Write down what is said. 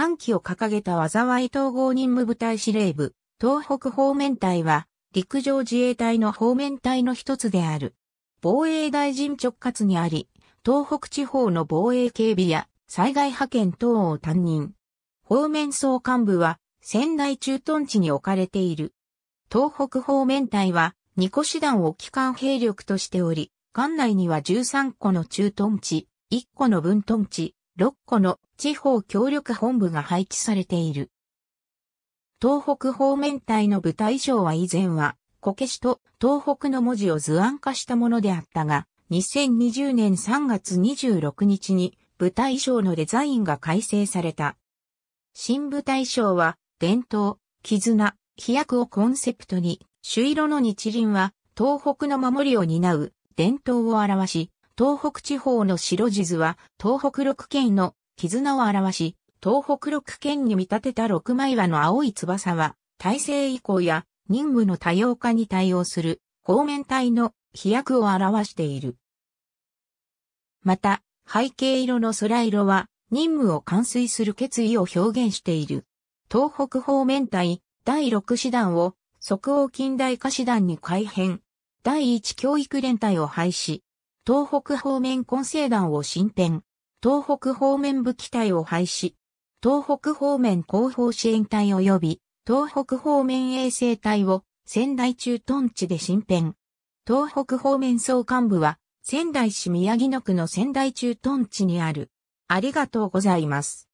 半旗を掲げた災い統合任務部隊司令部、東北方面隊は、陸上自衛隊の方面隊の一つである。防衛大臣直轄にあり、東北地方の防衛警備や災害派遣等を担任。方面総幹部は仙台駐屯地に置かれている。東北方面隊は2個師団を機関兵力としており、管内には13個の駐屯地、1個の分屯地、6個の地方協力本部が配置されている。東北方面隊の部隊賞は以前は、こけしと東北の文字を図案化したものであったが、2020年3月26日に部隊賞のデザインが改正された。新部隊賞は、伝統、絆、飛躍をコンセプトに、朱色の日輪は東北の守りを担う伝統を表し、東北地方の白地図は、東北六県の絆を表し、東北六県に見立てた六枚輪の青い翼は、体制移行や任務の多様化に対応する方面体の飛躍を表している。また、背景色の空色は任務を完遂する決意を表現している。東北方面隊第6師団を即応近代化師団に改編。第1教育連隊を廃止。東北方面混成団を新編、東北方面武器隊を廃止、東北方面後方支援隊及び、東北方面衛生隊を仙台駐屯地で新編。東北方面総幹部は仙台市宮城野区の仙台駐屯地にある。ありがとうございます。